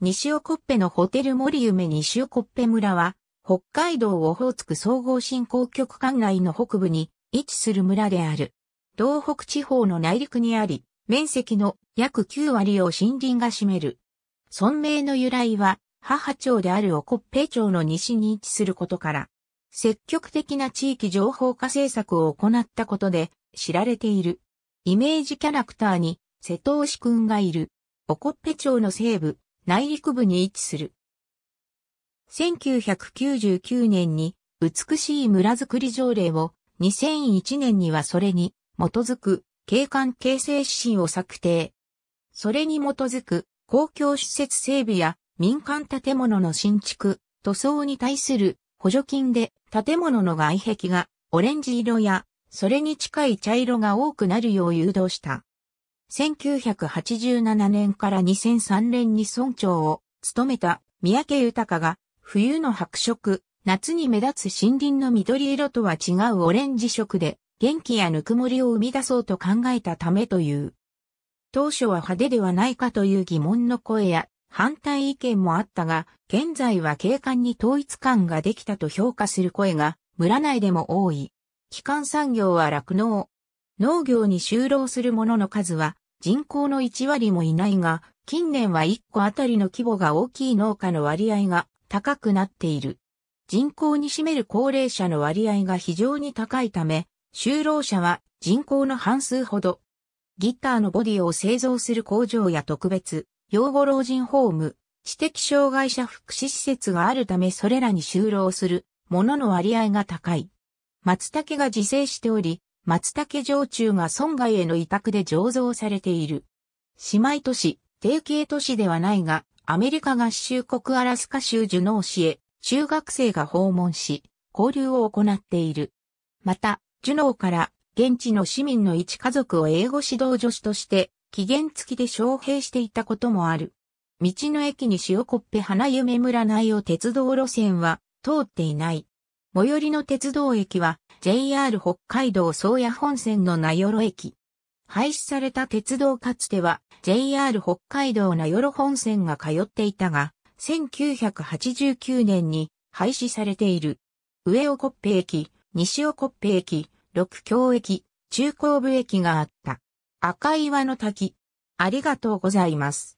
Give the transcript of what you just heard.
西尾コッペのホテル森夢西尾コッペ村は、北海道オホーツク総合振興局管内の北部に位置する村である。東北地方の内陸にあり、面積の約9割を森林が占める。村名の由来は、母町であるオコッペ町の西に位置することから、積極的な地域情報化政策を行ったことで知られている。イメージキャラクターに瀬戸牛くんがいる。オコッペ町の西部、内陸部に位置する。1999年に美しい村づくり条例を2001年にはそれに基づく景観形成指針を策定。それに基づく公共施設整備や民間建物の新築、塗装に対する補助金で建物の外壁がオレンジ色やそれに近い茶色が多くなるよう誘導した。1987年から2003年に村長を務めた三宅豊が冬の白色、夏に目立つ森林の緑色とは違うオレンジ色で元気やぬくもりを生み出そうと考えたためという。当初は派手ではないかという疑問の声や反対意見もあったが、現在は景観に統一感ができたと評価する声が村内でも多い。基幹産業は酪農、農業に就労する者の数は人口の1割もいないが、近年は1個あたりの規模が大きい農家の割合が高くなっている。人口に占める高齢者の割合が非常に高いため、就労者は人口の半数ほど。ギターのボディを製造する工場や特別、養護老人ホーム、知的障害者福祉施設があるためそれらに就労するものの割合が高い。松茸が自生しており、松竹城中が村外への委託で醸造されている。姉妹都市、定型都市ではないが、アメリカ合衆国アラスカ州ジュノー市へ中学生が訪問し、交流を行っている。また、ジュノーから現地の市民の一家族を英語指導助手として期限付きで招聘していたこともある。道の駅に塩こっぺ花夢村内を鉄道路線は通っていない。最寄りの鉄道駅は JR 北海道宗谷本線の名寄駅。廃止された鉄道かつては JR 北海道名寄本線が通っていたが、1989年に廃止されている。上尾コッペ駅、西尾コッペ駅、六京駅、中高部駅があった。赤岩の滝。ありがとうございます。